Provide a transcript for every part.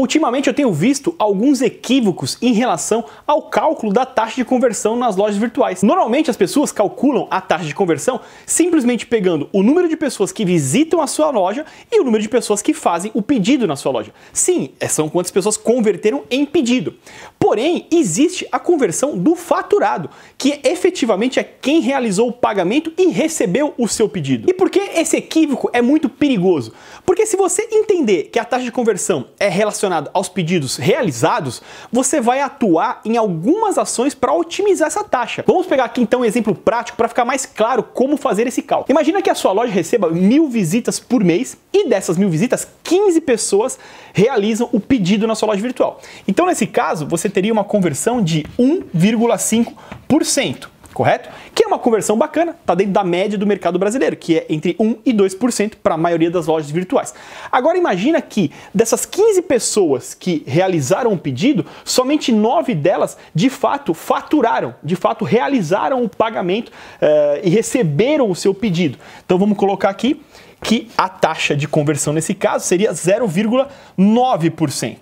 Ultimamente eu tenho visto alguns equívocos em relação ao cálculo da taxa de conversão nas lojas virtuais. Normalmente as pessoas calculam a taxa de conversão simplesmente pegando o número de pessoas que visitam a sua loja e o número de pessoas que fazem o pedido na sua loja. Sim, é, são quantas pessoas converteram em pedido. Porém, existe a conversão do faturado, que efetivamente é quem realizou o pagamento e recebeu o seu pedido. E por que esse equívoco é muito perigoso? Porque se você entender que a taxa de conversão é relacionada relacionado aos pedidos realizados, você vai atuar em algumas ações para otimizar essa taxa. Vamos pegar aqui então um exemplo prático para ficar mais claro como fazer esse cálculo. Imagina que a sua loja receba mil visitas por mês e dessas mil visitas, 15 pessoas realizam o pedido na sua loja virtual. Então, nesse caso, você teria uma conversão de 1,5% correto? Que é uma conversão bacana, está dentro da média do mercado brasileiro, que é entre 1 e 2% para a maioria das lojas virtuais. Agora imagina que dessas 15 pessoas que realizaram o pedido, somente 9 delas de fato faturaram, de fato realizaram o pagamento uh, e receberam o seu pedido. Então vamos colocar aqui que a taxa de conversão nesse caso seria 0,9%.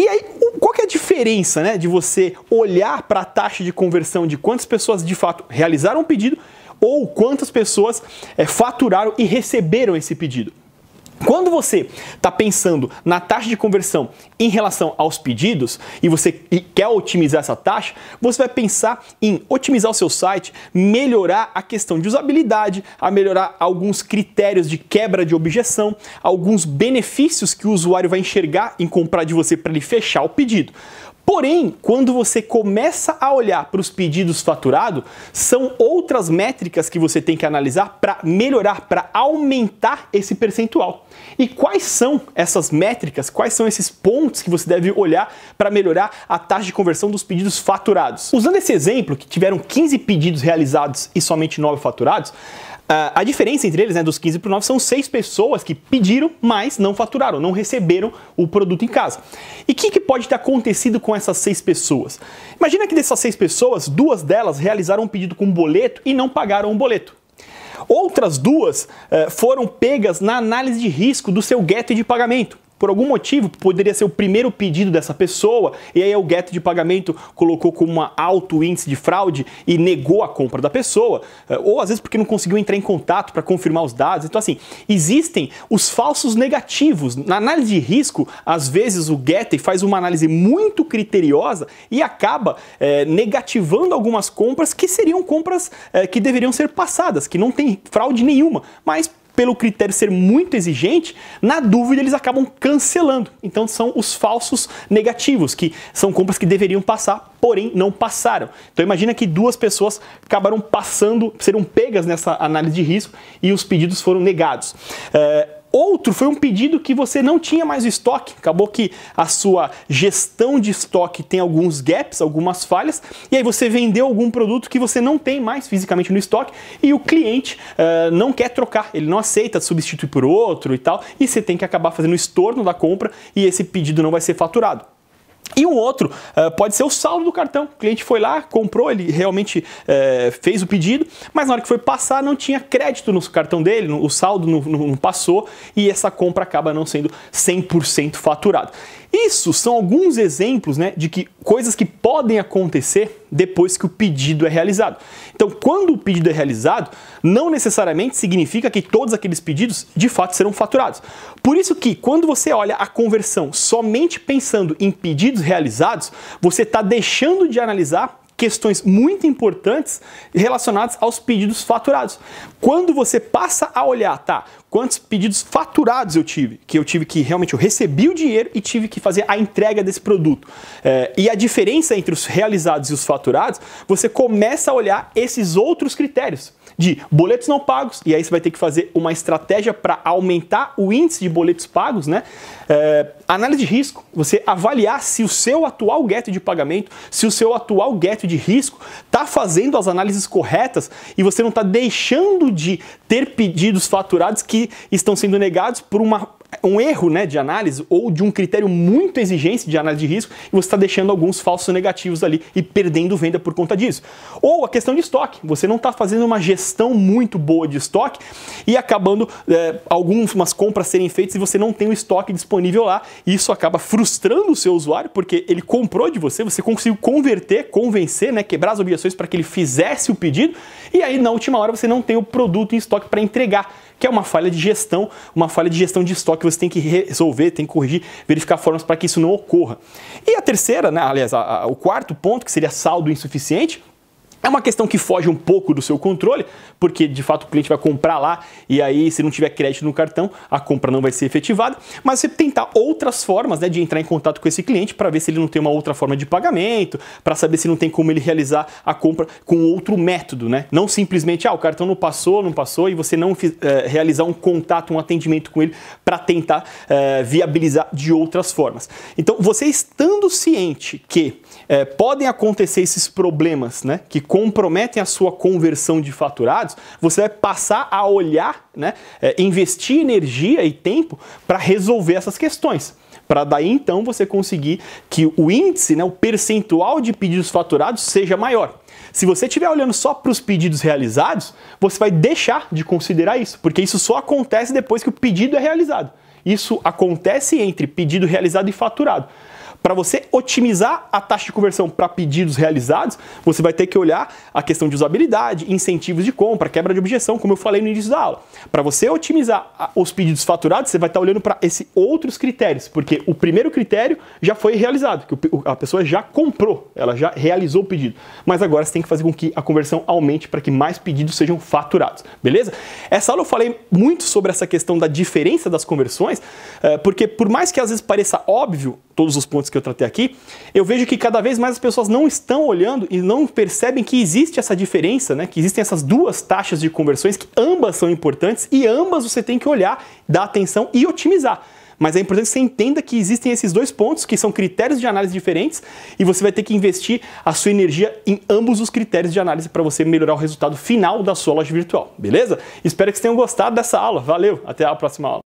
E aí, qual que é a diferença né, de você olhar para a taxa de conversão de quantas pessoas de fato realizaram um pedido ou quantas pessoas é, faturaram e receberam esse pedido? Quando você está pensando na taxa de conversão em relação aos pedidos e você quer otimizar essa taxa, você vai pensar em otimizar o seu site, melhorar a questão de usabilidade, a melhorar alguns critérios de quebra de objeção, alguns benefícios que o usuário vai enxergar em comprar de você para ele fechar o pedido. Porém, quando você começa a olhar para os pedidos faturados, são outras métricas que você tem que analisar para melhorar, para aumentar esse percentual. E quais são essas métricas, quais são esses pontos que você deve olhar para melhorar a taxa de conversão dos pedidos faturados? Usando esse exemplo, que tiveram 15 pedidos realizados e somente 9 faturados, Uh, a diferença entre eles, né, dos 15 para o 9, são seis pessoas que pediram, mas não faturaram, não receberam o produto em casa. E o que, que, pode ter acontecido com essas seis pessoas? Imagina que dessas seis pessoas, duas delas realizaram um pedido com boleto e não pagaram o um boleto. Outras duas uh, foram pegas na análise de risco do seu gueto de pagamento por algum motivo, poderia ser o primeiro pedido dessa pessoa, e aí o get de pagamento colocou como um alto índice de fraude e negou a compra da pessoa, eh, ou às vezes porque não conseguiu entrar em contato para confirmar os dados. Então, assim, existem os falsos negativos. Na análise de risco, às vezes o Getty faz uma análise muito criteriosa e acaba é, negativando algumas compras que seriam compras é, que deveriam ser passadas, que não tem fraude nenhuma, mas pelo critério ser muito exigente, na dúvida eles acabam cancelando. Então são os falsos negativos, que são compras que deveriam passar, porém não passaram. Então imagina que duas pessoas acabaram passando, serão pegas nessa análise de risco e os pedidos foram negados. É, Outro foi um pedido que você não tinha mais estoque, acabou que a sua gestão de estoque tem alguns gaps, algumas falhas, e aí você vendeu algum produto que você não tem mais fisicamente no estoque e o cliente uh, não quer trocar, ele não aceita substituir por outro e tal, e você tem que acabar fazendo o estorno da compra e esse pedido não vai ser faturado. E um outro uh, pode ser o saldo do cartão. O cliente foi lá, comprou, ele realmente uh, fez o pedido, mas na hora que foi passar não tinha crédito no cartão dele, no, o saldo não, não, passou e essa compra acaba não sendo 100% faturada. Isso são alguns exemplos né, de que coisas que podem acontecer depois que o pedido é realizado. Então, quando o pedido é realizado, não necessariamente significa que todos aqueles pedidos de fato serão faturados. Por isso que quando você olha a conversão somente pensando em pedidos realizados, você está deixando de analisar questões muito importantes relacionadas aos pedidos faturados. Quando você passa a olhar, tá, quantos pedidos faturados eu tive, que eu tive que realmente eu recebi o dinheiro e tive que fazer a entrega desse produto. É, e a diferença entre os realizados e os faturados, você começa a olhar esses outros critérios de boletos não pagos, e aí você vai ter que fazer uma estratégia para aumentar o índice de boletos pagos, né? É, análise de risco, você avaliar se o seu atual gueto de pagamento, se o seu atual gueto de risco, está fazendo as análises corretas e você não está deixando de ter pedidos faturados que estão sendo negados por uma um erro né, de análise ou de um critério muito exigente de análise de risco e você está deixando alguns falsos negativos ali e perdendo venda por conta disso. Ou a questão de estoque, você não está fazendo uma gestão muito boa de estoque e acabando é, algumas compras serem feitas e você não tem o estoque disponível lá. E isso acaba frustrando o seu usuário porque ele comprou de você, você conseguiu converter, convencer, né, quebrar as objeções para que ele fizesse o pedido e aí na última hora você não tem o produto em estoque para entregar que é uma falha de gestão, uma falha de gestão de estoque que você tem que resolver, tem que corrigir, verificar formas para que isso não ocorra. E a terceira, né, aliás, a, a, o quarto ponto, que seria saldo insuficiente, é uma questão que foge um pouco do seu controle, porque de fato o cliente vai comprar lá e aí se não tiver crédito no cartão, a compra não vai ser efetivada, mas você tentar outras formas né, de entrar em contato com esse cliente para ver se ele não tem uma outra forma de pagamento, para saber se não tem como ele realizar a compra com outro método, né? Não simplesmente, ah, o cartão não passou, não passou e você não é, realizar um contato, um atendimento com ele para tentar é, viabilizar de outras formas. Então, você estando ciente que é, podem acontecer esses problemas, né, que comprometem a sua conversão de faturados, você vai passar a olhar, né, é, investir energia e tempo para resolver essas questões para daí então você conseguir que o índice, né, o percentual de pedidos faturados seja maior. Se você estiver olhando só para os pedidos realizados, você vai deixar de considerar isso, porque isso só acontece depois que o pedido é realizado. Isso acontece entre pedido realizado e faturado. Para você otimizar a taxa de conversão para pedidos realizados, você vai ter que olhar a questão de usabilidade, incentivos de compra, quebra de objeção, como eu falei no início da aula. Para você otimizar os pedidos faturados, você vai estar tá olhando para esses outros critérios, porque o primeiro critério já foi realizado, que a pessoa já comprou, ela já realizou o pedido. Mas agora você tem que fazer com que a conversão aumente para que mais pedidos sejam faturados, beleza? Essa aula eu falei muito sobre essa questão da diferença das conversões, eh, porque por mais que às vezes pareça óbvio, todos os pontos que eu tratei aqui, eu vejo que cada vez mais as pessoas não estão olhando e não percebem que existe essa diferença, né? Que existem essas duas taxas de conversões que ambas são importantes e ambas você tem que olhar, dar atenção e otimizar. Mas é importante que você entenda que existem esses dois pontos, que são critérios de análise diferentes, e você vai ter que investir a sua energia em ambos os critérios de análise para você melhorar o resultado final da sua loja virtual, beleza? Espero que vocês tenham gostado dessa aula. Valeu, até a próxima aula.